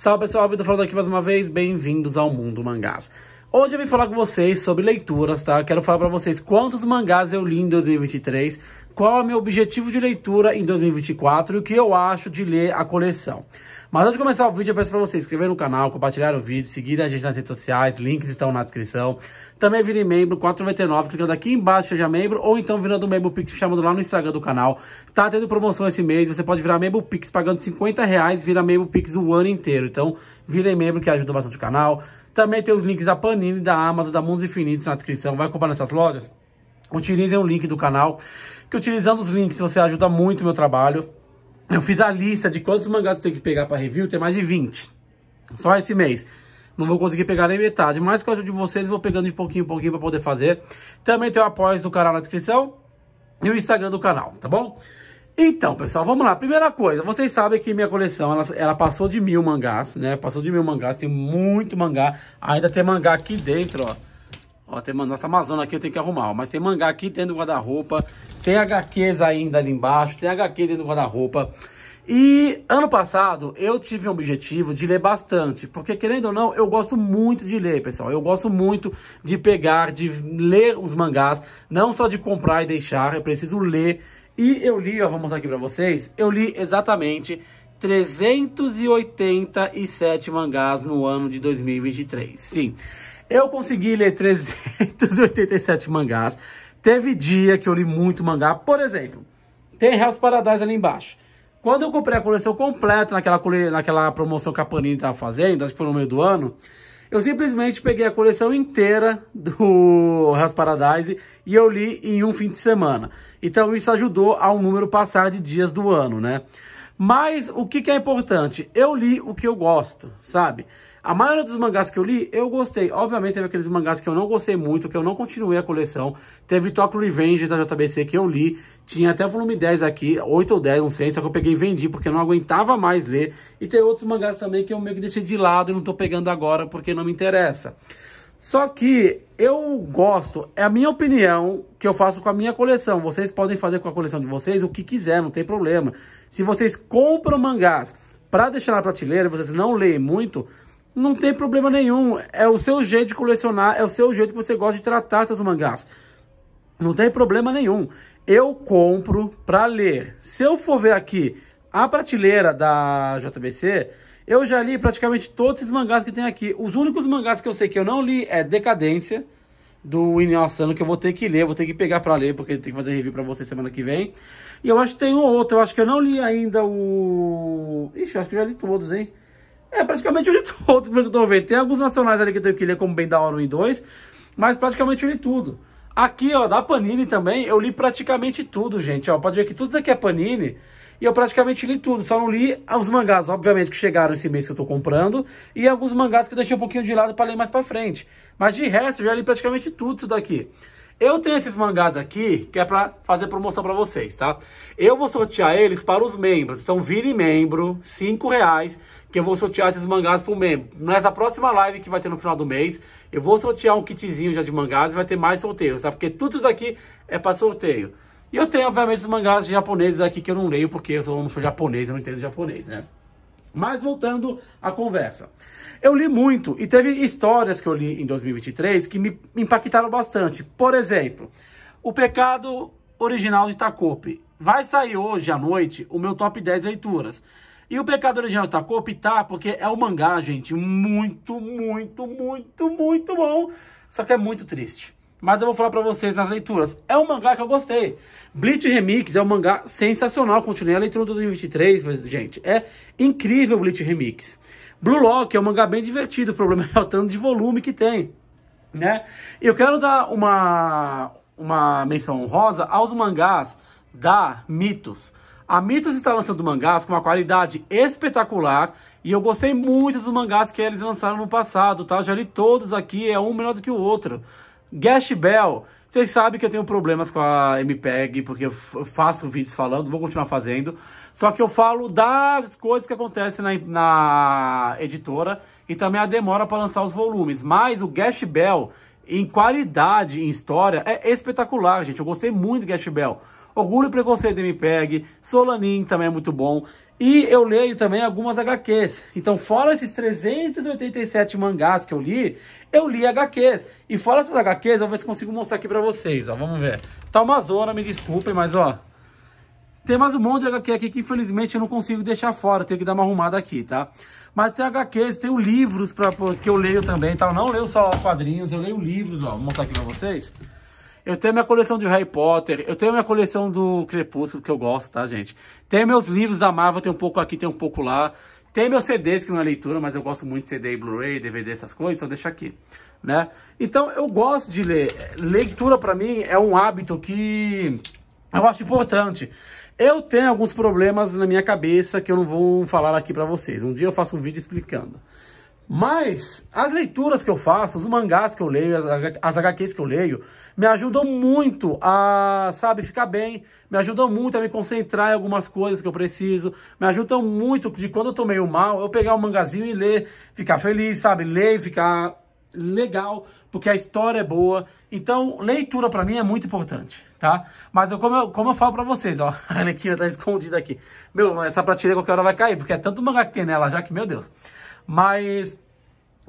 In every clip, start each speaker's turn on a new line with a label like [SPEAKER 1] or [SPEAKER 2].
[SPEAKER 1] Salve pessoal, Vitor falando aqui mais uma vez, bem-vindos ao Mundo Mangás. Hoje eu vim falar com vocês sobre leituras, tá? Quero falar para vocês quantos mangás eu li em 2023, qual é o meu objetivo de leitura em 2024 e o que eu acho de ler a coleção. Mas antes de começar o vídeo, eu peço para você inscrever no canal, compartilhar o vídeo, seguir a gente nas redes sociais, links estão na descrição. Também virem membro, 4,99, clicando aqui embaixo, seja membro, ou então virando membro Pix, chamando lá no Instagram do canal. Tá tendo promoção esse mês, você pode virar membro Pix pagando 50 reais, vira membro Pix o ano inteiro. Então, virem membro que ajuda bastante o canal. Também tem os links da Panini, da Amazon, da Mundos Infinitos na descrição. Vai comprar nessas lojas? Utilizem o link do canal, que utilizando os links você ajuda muito o meu trabalho. Eu fiz a lista de quantos mangás eu tenho que pegar para review, tem mais de 20. Só esse mês. Não vou conseguir pegar nem metade, mas com a ajuda de vocês vou pegando de pouquinho em pouquinho para poder fazer. Também tem o apoio do canal na descrição e o Instagram do canal, tá bom? Então, pessoal, vamos lá. Primeira coisa, vocês sabem que minha coleção, ela, ela, passou de mil mangás, né? Passou de mil mangás, tem muito mangá. Ainda tem mangá aqui dentro, ó. Ó, tem nossa Amazônia aqui, eu tenho que arrumar. Ó, mas tem mangá aqui dentro do guarda-roupa. Tem HQs ainda ali embaixo. Tem HQs dentro do guarda-roupa. E ano passado eu tive um objetivo de ler bastante, porque querendo ou não, eu gosto muito de ler, pessoal. Eu gosto muito de pegar, de ler os mangás, não só de comprar e deixar, eu preciso ler. E eu li, ó, vou mostrar aqui para vocês, eu li exatamente 387 mangás no ano de 2023. Sim. Eu consegui ler 387 mangás. Teve dia que eu li muito mangá. Por exemplo, tem Hell's Paradise ali embaixo. Quando eu comprei a coleção completa naquela, cole... naquela promoção que a Panini estava fazendo, acho que foi no meio do ano, eu simplesmente peguei a coleção inteira do Hell's Paradise e eu li em um fim de semana. Então isso ajudou ao número passar de dias do ano, né? Mas o que, que é importante? Eu li o que eu gosto, sabe? A maioria dos mangás que eu li, eu gostei. Obviamente, teve aqueles mangás que eu não gostei muito, que eu não continuei a coleção. Teve Tokyo Revenge da JBC que eu li. Tinha até o volume 10 aqui, 8 ou 10, não sei, só que eu peguei e vendi, porque eu não aguentava mais ler. E tem outros mangás também que eu meio que deixei de lado e não tô pegando agora, porque não me interessa. Só que eu gosto, é a minha opinião que eu faço com a minha coleção. Vocês podem fazer com a coleção de vocês o que quiser, não tem problema. Se vocês compram mangás para deixar na prateleira, vocês não leem muito, não tem problema nenhum. É o seu jeito de colecionar, é o seu jeito que você gosta de tratar seus mangás. Não tem problema nenhum. Eu compro para ler. Se eu for ver aqui a prateleira da JBC, eu já li praticamente todos esses mangás que tem aqui. Os únicos mangás que eu sei que eu não li é Decadência, do Inyo Asano, que eu vou ter que ler, vou ter que pegar para ler, porque tem que fazer review para vocês semana que vem. E eu acho que tem um outro, eu acho que eu não li ainda o... Ixi, eu acho que eu já li todos, hein? É, praticamente eu li todos, pelo que eu tô vendo. Tem alguns nacionais ali que eu tenho que ler, como Bem da Hora 1 e 2, mas praticamente eu li tudo. Aqui, ó, da Panini também, eu li praticamente tudo, gente, ó. Pode ver que tudo isso aqui é Panini e eu praticamente li tudo, só não li os mangás, obviamente, que chegaram esse mês que eu tô comprando, e alguns mangás que eu deixei um pouquinho de lado para ler mais para frente. Mas de resto, eu já li praticamente tudo isso daqui. Eu tenho esses mangás aqui, que é para fazer promoção para vocês, tá? Eu vou sortear eles para os membros, então vire membro, cinco reais, que eu vou sortear esses mangás para o membro. Nessa próxima live que vai ter no final do mês, eu vou sortear um kitzinho já de mangás e vai ter mais sorteios, tá? Porque tudo isso daqui é para sorteio. E eu tenho, obviamente, os mangás japoneses aqui que eu não leio, porque eu sou, não sou japonês, eu não entendo japonês, né? Mas voltando à conversa. Eu li muito e teve histórias que eu li em 2023 que me impactaram bastante. Por exemplo, O Pecado Original de Takope. Vai sair hoje à noite o meu top 10 leituras. E o Pecado Original de Takope tá porque é um mangá, gente, muito, muito, muito, muito bom. Só que é muito triste mas eu vou falar pra vocês nas leituras. É um mangá que eu gostei. Bleach Remix é um mangá sensacional. Continuei a leitura do 2023, mas, gente, é incrível Bleach Remix. Blue Lock é um mangá bem divertido. O problema é o tanto de volume que tem, né? E eu quero dar uma, uma menção honrosa aos mangás da Mitos. A Mitos está lançando mangás com uma qualidade espetacular e eu gostei muito dos mangás que eles lançaram no passado, tá? Eu já li todos aqui, é um melhor do que o outro. Gash Bell. Vocês sabem que eu tenho problemas com a MPEG, porque eu faço vídeos falando, vou continuar fazendo. Só que eu falo das coisas que acontecem na, na editora e também a demora para lançar os volumes. Mas o Gash Bell, em qualidade, em história, é espetacular, gente. Eu gostei muito do Gash Bell. Orgulho e Preconceito da MPEG, Solanin também é muito bom. E eu leio também algumas HQs. Então, fora esses 387 mangás que eu li, eu li HQs. E fora essas HQs, eu ver se consigo mostrar aqui pra vocês, ó. Vamos ver. Tá uma zona, me desculpem, mas ó... Tem mais um monte de HQ aqui que infelizmente eu não consigo deixar fora, tenho que dar uma arrumada aqui, tá? Mas tem HQs, tem livros pra, que eu leio também, tá? Eu não leio só quadrinhos, eu leio livros, ó. Vou mostrar aqui pra vocês. Eu tenho minha coleção de Harry Potter, eu tenho minha coleção do Crepúsculo, que eu gosto, tá, gente? Tem meus livros da Marvel, tem um pouco aqui, tem um pouco lá. Tem meus CDs, que não é leitura, mas eu gosto muito de CD, Blu-ray, DVD, essas coisas, então deixa aqui, né? Então, eu gosto de ler. Leitura, para mim, é um hábito que eu acho importante. Eu tenho alguns problemas na minha cabeça que eu não vou falar aqui para vocês. Um dia eu faço um vídeo explicando. Mas as leituras que eu faço, os mangás que eu leio, as, as HQs que eu leio, me ajudam muito a, sabe, ficar bem, me ajudam muito a me concentrar em algumas coisas que eu preciso, me ajudam muito de quando eu tô meio mal, eu pegar um mangazinho e ler, ficar feliz, sabe, ler e ficar legal, porque a história é boa. Então, leitura para mim é muito importante, tá? Mas eu, como, eu, como eu falo para vocês, ó, a lequinha tá escondida aqui. Meu, essa prateleira qualquer hora vai cair, porque é tanto mangá que tem nela já que, meu Deus. Mas,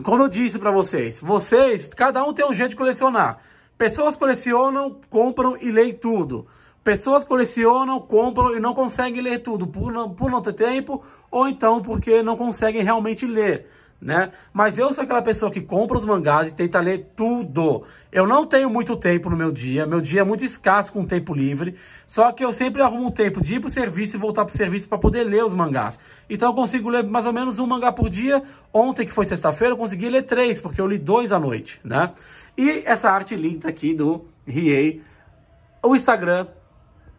[SPEAKER 1] como eu disse para vocês, vocês, cada um tem um jeito de colecionar. Pessoas colecionam, compram e leem tudo. Pessoas colecionam, compram e não conseguem ler tudo, por não, por não ter tempo, ou então porque não conseguem realmente ler né? Mas eu sou aquela pessoa que compra os mangás e tenta ler tudo. Eu não tenho muito tempo no meu dia, meu dia é muito escasso com tempo livre, só que eu sempre arrumo um tempo de ir pro serviço e voltar pro serviço para poder ler os mangás. Então eu consigo ler mais ou menos um mangá por dia. Ontem, que foi sexta-feira, eu consegui ler três, porque eu li dois à noite, né? E essa arte linda aqui do Riei, o Instagram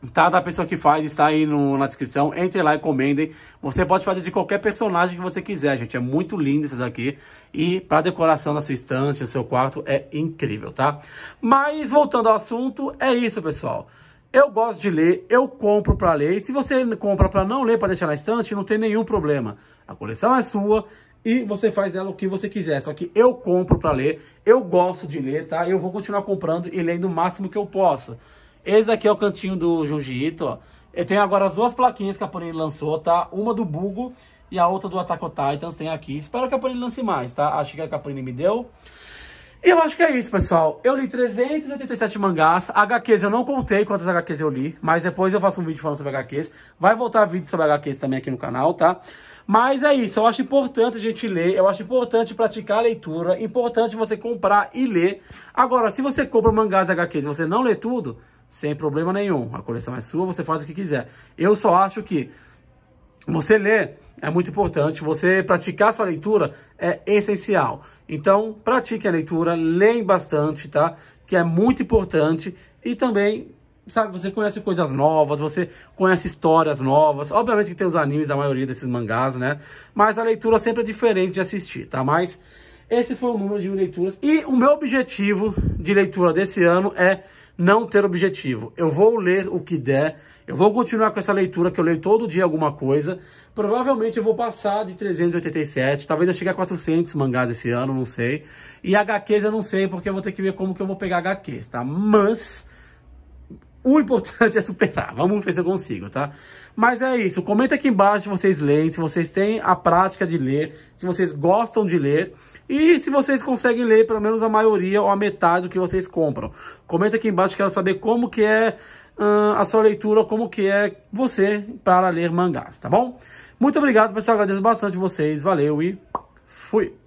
[SPEAKER 1] tá, da tá, pessoa que faz, está aí no, na descrição. Entre lá e encomendem. Você pode fazer de qualquer personagem que você quiser, gente. É muito lindo esses aqui. E para decoração da sua estante, do seu quarto, é incrível, tá? Mas voltando ao assunto, é isso, pessoal. Eu gosto de ler, eu compro para ler. E se você compra para não ler, para deixar na estante, não tem nenhum problema. A coleção é sua e você faz ela o que você quiser. Só que eu compro para ler, eu gosto de ler, tá? Eu vou continuar comprando e lendo o máximo que eu possa. Esse aqui é o cantinho do jiu ó. Eu tenho agora as duas plaquinhas que a Panini lançou, tá? Uma do Bugo e a outra do Attack on Titans tem aqui. Espero que a Panini lance mais, tá? Acho que é a Panini me deu. E eu acho que é isso, pessoal. Eu li 387 mangás. HQs eu não contei quantas HQs eu li, mas depois eu faço um vídeo falando sobre HQs. Vai voltar vídeo sobre HQs também aqui no canal, tá? Mas é isso, eu acho importante a gente ler, eu acho importante praticar a leitura, importante você comprar e ler. Agora, se você compra mangás e HQs e você não lê tudo, sem problema nenhum. A coleção é sua, você faz o que quiser. Eu só acho que você ler é muito importante, você praticar sua leitura é essencial. Então, pratique a leitura, leem bastante, tá? Que é muito importante e também sabe, você conhece coisas novas, você conhece histórias novas. Obviamente que tem os animes, a maioria desses mangás, né? Mas a leitura sempre é diferente de assistir, tá? Mas esse foi o número de leituras. E o meu objetivo de leitura desse ano é não ter objetivo. Eu vou ler o que der, eu vou continuar com essa leitura que eu leio todo dia alguma coisa. Provavelmente eu vou passar de 387, talvez eu chegue a 400 mangás esse ano, não sei. E HQs eu não sei, porque eu vou ter que ver como que eu vou pegar HQs, tá? Mas o importante é superar. Vamos ver se eu consigo, tá? Mas é isso, comenta aqui embaixo se vocês leem, se vocês têm a prática de ler, se vocês gostam de ler e se vocês conseguem ler pelo menos a maioria ou a metade do que vocês compram. Comenta aqui embaixo, quero saber como que é a sua leitura, como que é você para ler mangás, tá bom? Muito obrigado, pessoal, agradeço bastante vocês, valeu e fui!